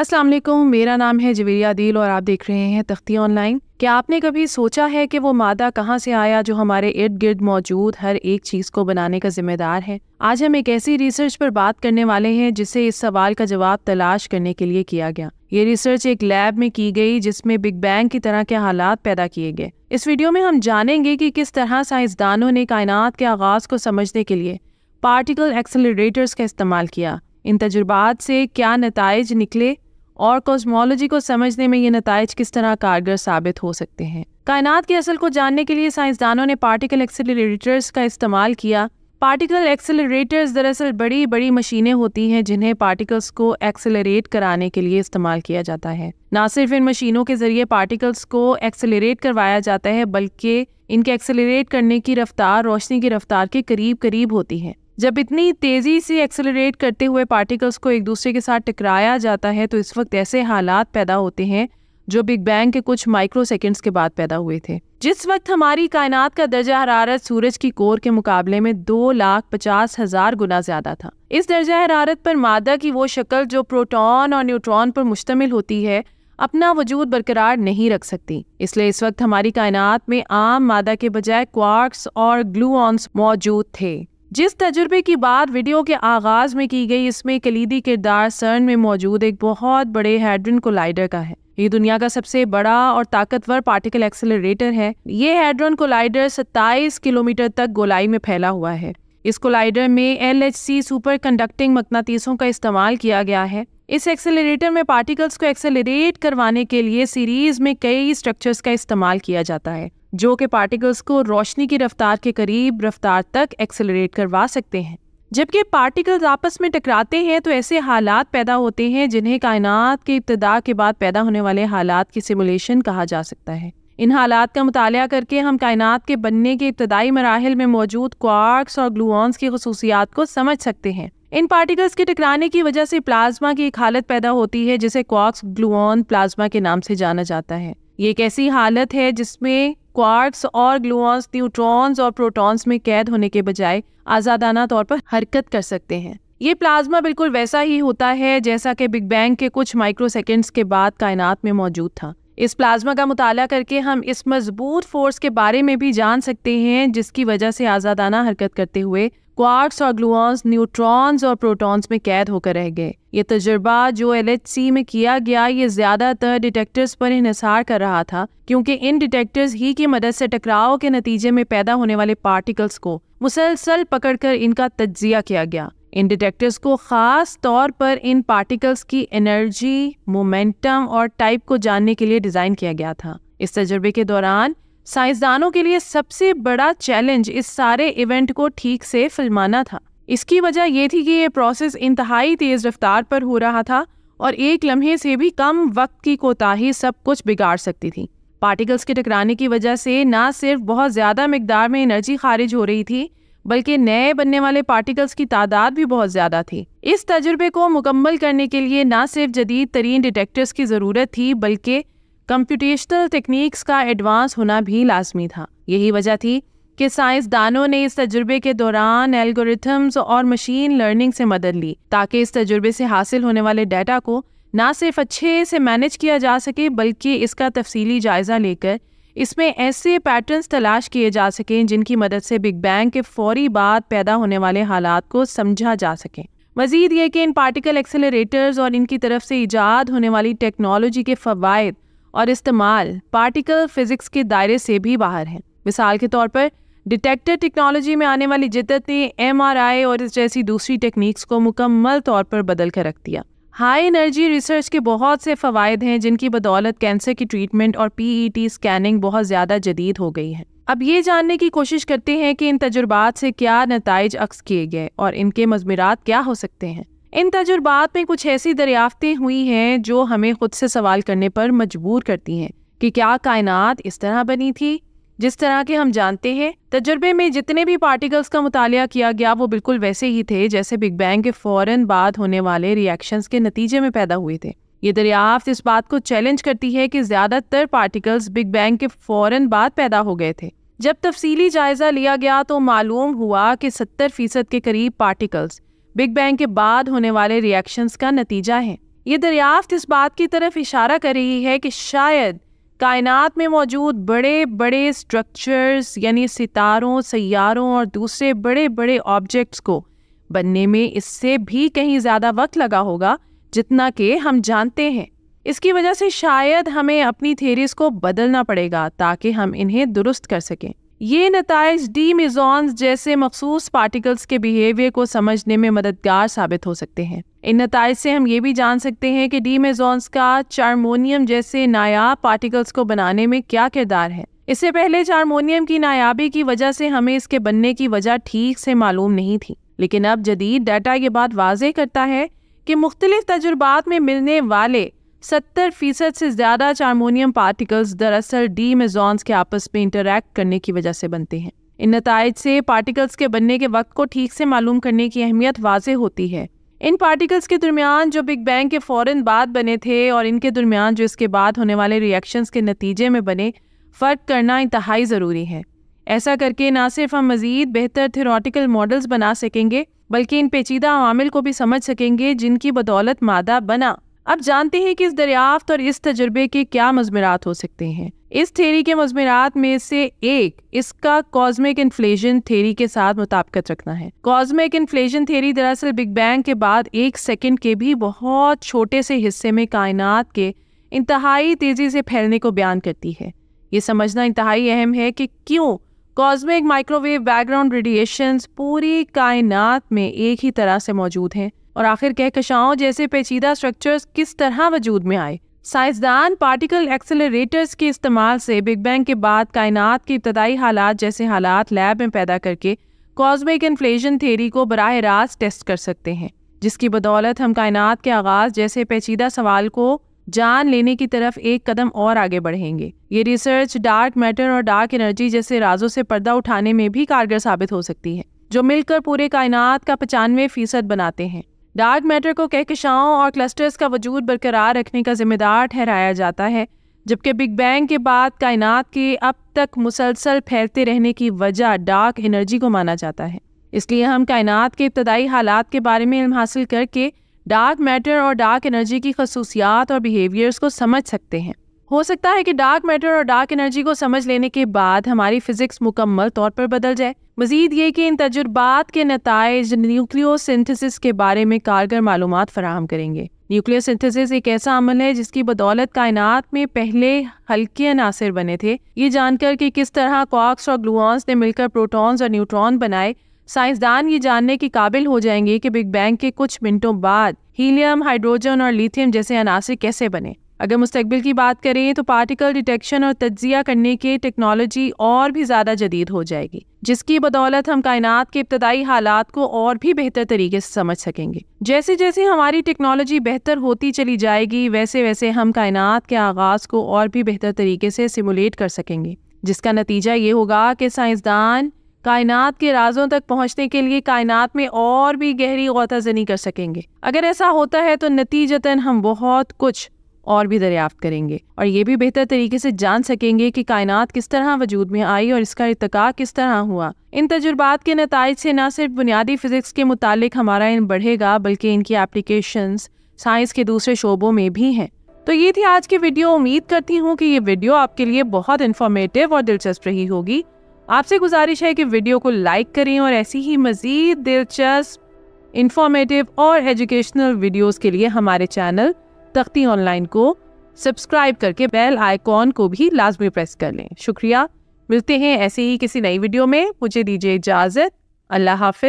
अस्सलाम वालेकुम मेरा नाम है जवेरिया दिल और आप देख रहे हैं तख्ती ऑनलाइन क्या आपने कभी सोचा है कि वो मादा कहाँ से आया जो हमारे इर्द गिर्द मौजूद हर एक चीज़ को बनाने का जिम्मेदार है आज हम एक ऐसी रिसर्च पर बात करने वाले हैं जिसे इस सवाल का जवाब तलाश करने के लिए किया गया ये रिसर्च एक लैब में की गई जिसमें बिग बैंग की तरह के हालात पैदा किए गए इस वीडियो में हम जानेंगे कि किस तरह साइंसदानों ने कायनात के आगाज़ को समझने के लिए पार्टिकल एक्सेलरेटर्स का इस्तेमाल किया इन तजुर्बात से क्या नतज निकले और कॉस्मोलॉजी को समझने में ये नतज किस तरह कारगर साबित हो सकते हैं कायनात के असल को जानने के लिए साइंसदानों ने पार्टिकल एक्सेलरेटर्स का इस्तेमाल किया पार्टिकल एक्सेलरेटर्स दरअसल बड़ी बड़ी मशीनें होती हैं जिन्हें पार्टिकल्स को एक्सेलरेट कराने के लिए इस्तेमाल किया जाता है न सिर्फ इन मशीनों के जरिए पार्टिकल्स को एक्सेलरेट करवाया जाता है बल्कि इनके एक्सेलरेट करने की रफ्तार रोशनी की रफ्तार के करीब करीब होती है जब इतनी तेज़ी से एक्सेलरेट करते हुए पार्टिकल्स को एक दूसरे के साथ टकराया जाता है तो इस वक्त ऐसे हालात पैदा होते हैं जो बिग बैंग के कुछ माइक्रो सेकेंड्स के बाद पैदा हुए थे जिस वक्त हमारी कायनात का दर्जा हरारत सूरज की कोर के मुकाबले में दो लाख पचास हजार गुना ज्यादा था इस दर्जा हरारत पर मादा की वो शक्ल जो प्रोटॉन और न्यूट्रॉन पर मुश्तमिल होती है अपना वजूद बरकरार नहीं रख सकती इसलिए इस वक्त हमारी कायनात में आम मादा के बजाय क्वार्क्स और ग्लूऑन्स मौजूद थे जिस तजुर्बे की बात वीडियो के आगाज़ में की गई इसमें कलीदी किरदार सर्न में मौजूद एक बहुत बड़े हैड्रन कोलाइडर का है ये दुनिया का सबसे बड़ा और ताकतवर पार्टिकल एक्सेलरेटर है ये हैड्रॉन कोलाइडर 27 किलोमीटर तक गोलाई में फैला हुआ है इस कोलाइडर में L H C superconducting मकनातीसों का इस्तेमाल किया गया है इस एक्सेलरेटर में पार्टिकल्स को एक्सेलरेट करवाने के लिए सीरीज में कई स्ट्रक्चर्स का इस्तेमाल किया जाता है जो कि पार्टिकल्स को रोशनी की रफ्तार के करीब रफ्तार तक एक्सेलरेट करवा सकते हैं जबकि पार्टिकल्स आपस में टकराते हैं तो ऐसे हालात पैदा होते हैं जिन्हें कायनात के इब्तदा के बाद पैदा होने वाले हालात की सिमुलेशन कहा जा सकता है इन हालात का मताल करके हम कायनात के बनने के इब्तदाई मराहल में मौजूद क्वार्क्स और ग्लूऑन्स की खसूसियात को समझ सकते हैं इन पार्टिकल्स के टकराने की वजह से प्लाज्मा की एक हालत पैदा होती है जिसे क्वार्क्स ग्लूऑन प्लाज्मा के नाम से जाना जाता है ये एक ऐसी हालत है जिसमें क्वार्क्स और ग्लूऑन्स न्यूट्रॉन्स और प्रोटॉन्स में कैद होने के बजाय आज़ादाना तौर पर हरकत कर सकते हैं ये प्लाज्मा बिल्कुल वैसा ही होता है जैसा कि बिग बैंग के कुछ माइक्रो सेकेंड्स के बाद कायनात में मौजूद था इस प्लाज्मा का मुताला करके हम इस मजबूत फोर्स के बारे में भी जान सकते हैं जिसकी वजह से आज़ादाना हरकत करते हुए क्वार्क्स और ग्लूस न्यूट्रॉन्स और प्रोटॉन्स में कैद होकर रह गए ये तजर्बा जो एल में किया गया ये ज़्यादातर डिटेक्टर्स पर इसार कर रहा था क्योंकि इन डिटेक्टर्स ही की मदद से टकराव के नतीजे में पैदा होने वाले पार्टिकल्स को मुसलसल पकड़कर इनका तज्जिया किया गया इन डिटेक्टर्स को ख़ास तौर पर इन पार्टिकल्स की एनर्जी मोमेंटम और टाइप को जानने के लिए डिज़ाइन किया गया था इस तजर्बे के दौरान साइंसदानों के लिए सबसे बड़ा चैलेंज इस सारे इवेंट को ठीक से फिल्माना था इसकी वजह यह थी कि ये प्रोसेस इंतहाई तेज़ रफ्तार पर हो रहा था और एक लम्हे से भी कम वक्त की कोताही सब कुछ बिगाड़ सकती थी पार्टिकल्स के टकराने की वजह से ना सिर्फ बहुत ज़्यादा मकदार में एनर्जी खारिज हो रही थी बल्कि नए बनने वाले पार्टिकल्स की तादाद भी बहुत ज़्यादा थी इस तजुर्बे को मुकम्मल करने के लिए ना सिर्फ जदीद तरीन डिटेक्टर्स की ज़रूरत थी बल्कि कंप्यूटेशनल टेक्निक्स का एडवांस होना भी लाजमी था यही वजह थी कि साइंसदानों ने इस तजुर्बे के दौरान एल्गोरिथम्स और मशीन लर्निंग से मदद ली ताकि इस तजुर्बे से हासिल होने वाले डाटा को ना सिर्फ अच्छे से मैनेज किया जा सके बल्कि इसका तफसीली जायज़ा लेकर इसमें ऐसे पैटर्न्स तलाश किए जा सकें जिनकी मदद से बिग बैंग के फौरी बाद पैदा होने वाले हालात को समझा जा सके मजीद ये कि इन पार्टिकल एक्सेलरेटर्स और इनकी तरफ से ईजाद होने वाली टेक्नोलॉजी के फ़वाद और इस्तेमाल पार्टिकल फिजिक्स के दायरे से भी बाहर है मिसाल के तौर पर डिटेक्टर टेक्नोलॉजी में आने वाली जिद्दत ने एम और इस जैसी दूसरी टेक्निक्स को मुकम्मल तौर पर बदल कर रख दिया हाई एनर्जी रिसर्च के बहुत से फ़वाद हैं जिनकी बदौलत कैंसर की ट्रीटमेंट और पीईटी स्कैनिंग e बहुत ज़्यादा जदीद हो गई है अब ये जानने की कोशिश करते हैं कि इन तजुर्बात से क्या नतज अक्स किए गए और इनके मजमरात क्या हो सकते हैं इन तजुर्बात में कुछ ऐसी दरियाफ्तें हुई हैं जो हमें खुद से सवाल करने पर मजबूर करती हैं कि क्या कायनात इस तरह बनी थी जिस तरह के हम जानते हैं तजुर्बे में जितने भी पार्टिकल्स का मुताल किया गया वो बिल्कुल वैसे ही थे जैसे बिग बैंग के फ़ौर बाद होने वाले रिएक्शंस के नतीजे में पैदा हुए थे ये दरियाफ्त इस बात को चैलेंज करती है कि ज़्यादातर पार्टिकल्स बिग बैंग के फ़ौर बाद पैदा हो गए थे जब तफसीली जायज़ा लिया गया तो मालूम हुआ कि सत्तर फ़ीसद के करीब पार्टिकल्स बिग बैंग के बाद होने वाले रिएक्शंस का नतीजा है ये दरियाफ्त इस बात की तरफ इशारा कर रही है कि शायद कायनात में मौजूद बड़े बड़े स्ट्रक्चर्स यानी सितारों सैारों और दूसरे बड़े बड़े ऑब्जेक्ट्स को बनने में इससे भी कहीं ज़्यादा वक्त लगा होगा जितना कि हम जानते हैं इसकी वजह से शायद हमें अपनी थेरीज को बदलना पड़ेगा ताकि हम इन्हें दुरुस्त कर सकें ये नतज डी मिजोन्स जैसे मखसूस पार्टिकल्स के बिहेवियर को समझने में मददगार साबित हो सकते हैं इन नतज से हम ये भी जान सकते हैं कि डी मेजोन्स का चारमोनियम जैसे नायाब पार्टिकल्स को बनाने में क्या किरदार है इससे पहले चारमोनियम की नायाबी की वजह से हमें इसके बनने की वजह ठीक से मालूम नहीं थी लेकिन अब जदीद डाटा ये बात वाज करता है कि मुख्तलिफ तजुर्बात में मिलने वाले सत्तर फीसद से ज़्यादा चार्मोनियम पार्टिकल्स दरअसल डी मेजॉन्स के आपस में इंटरैक्ट करने की वजह से बनते हैं इन नतज से पार्टिकल्स के बनने के वक्त को ठीक से मालूम करने की अहमियत वाज होती है इन पार्टिकल्स के दरमियान जो बिग बैंग के फ़ौर बाद बने थे और इनके दरमियान जो इसके बाद होने वाले रिएक्शंस के नतीजे में बने फ़र्क करना इंतहाई ज़रूरी है ऐसा करके ना सिर्फ हम मज़ीद बेहतर थेरोटिकल मॉडल्स बना सकेंगे बल्कि इन पेचीदा अवामिल को भी समझ सकेंगे जिनकी बदौलत मादा बना अब जानते हैं कि इस दरियाफ्त और इस तजर्बे के क्या मजमरात हो सकते हैं इस थेरी के मजमरात में से एक इसका कॉस्मिक इन्फ्लेशन थेरी के साथ मुताबकत रखना है कॉस्मिक इन्फ्लेशन थेरी दरअसल बिग बैंग के बाद एक सेकंड के भी बहुत छोटे से हिस्से में कायनात के इंतहाई तेज़ी से फैलने को बयान करती है ये समझना इंतहाई अहम है कि क्यों कॉस्मिक माइक्रोवेव बैकग्राउंड रेडिएशन पूरी कायनात में एक ही तरह से मौजूद हैं और आखिर कहकशाओं जैसे पेचीदा स्ट्रक्चर्स किस तरह वजूद में आए साइंसदान पार्टिकल एक्सेलरेटर्स के इस्तेमाल से बिग बैंग के बाद कायनात के इब्तदाई हालात जैसे हालात लैब में पैदा करके कॉस्मिक इन्फ्लेशन थेरी को बरह रास्त टेस्ट कर सकते हैं जिसकी बदौलत हम कायनात के आगाज़ जैसे पेचीदा सवाल को जान लेने की तरफ एक कदम और आगे बढ़ेंगे ये रिसर्च डार्क मैटर और डार्क एनर्जी जैसे राजों से पर्दा उठाने में भी कारगर साबित हो सकती है जो मिलकर पूरे कायनात का पचानवे फीसद बनाते हैं डार्क मैटर को कहकशाओं और क्लस्टर्स का वजूद बरकरार रखने का जिम्मेदार ठहराया जाता है जबकि बिग बैंग के बाद कायनात के अब तक मुसलसल फैलते रहने की वजह डार्क एनर्जी को माना जाता है इसलिए हम कायनात के इब्तदाई हालात के बारे में इल्म हासिल करके डार्क मैटर और डार्क एनर्जी की खसूसियात और बिहेवियर्स को समझ सकते हैं हो सकता है कि डार्क मैटर और डार्क एनर्जी को समझ लेने के बाद हमारी फ़िज़िक्स मुकम्मल तौर पर बदल जाए मज़ीद ये कि इन तजुर्बात के नतज न्यूक्लियो सिंथिस के बारे में कारगर मालूम फ़राहम करेंगे न्यूक्लियो एक ऐसा अमल है जिसकी बदौलत कायनात में पहले हल्के अनासर बने थे ये जानकर कि किस तरह कॉक्स और ग्लूस ने मिलकर प्रोटॉन्स और न्यूट्रॉन बनाए साइंसदान ये जानने के काबिल हो जाएंगे कि बिग बैंग के कुछ मिनटों बाद हीलियम हाइड्रोजन और लिथियम जैसे अनासर कैसे बने अगर मुस्तबिल की बात करें तो पार्टिकल डिटेक्शन और तज्जिया करने के टेक्नोलॉजी और भी ज़्यादा जदीद हो जाएगी जिसकी बदौलत हम कायनात के इब्तदाई हालात को और भी बेहतर तरीके से समझ सकेंगे जैसे जैसे हमारी टेक्नोलॉजी बेहतर होती चली जाएगी वैसे वैसे हम कायनात के आगाज़ को और भी बेहतर तरीके से सिमुलेट कर सकेंगे जिसका नतीजा ये होगा कि साइंसदान कायनात के राजों तक पहुंचने के लिए कायनात में और भी गहरी गौताजनी कर सकेंगे अगर ऐसा होता है तो नतीजतन हम बहुत कुछ और भी दरियाफ्त करेंगे और ये भी बेहतर तरीके से जान सकेंगे कि कायनात किस तरह वजूद में आई और इसका इरतका किस तरह हुआ इन तजुर्बात के नतज से न सिर्फ बुनियादी फ़िज़िक्स के मुतालिक हमारा इन बढ़ेगा बल्कि इनकी एप्लीकेशन साइंस के दूसरे शोबों में भी हैं तो ये थी आज की वीडियो उम्मीद करती हूँ कि ये वीडियो आपके लिए बहुत इन्फॉर्मेटिव और दिलचस्प रही होगी आपसे गुजारिश है कि वीडियो को लाइक करें और ऐसी ही मज़ीद दिलचस्प इन्फॉर्मेटिव और एजुकेशनल वीडियोस के लिए हमारे चैनल तख्ती ऑनलाइन को सब्सक्राइब करके बेल आइकॉन को भी लाजमी प्रेस कर लें शुक्रिया मिलते हैं ऐसे ही किसी नई वीडियो में मुझे दीजिए इजाज़त अल्लाह हाफिज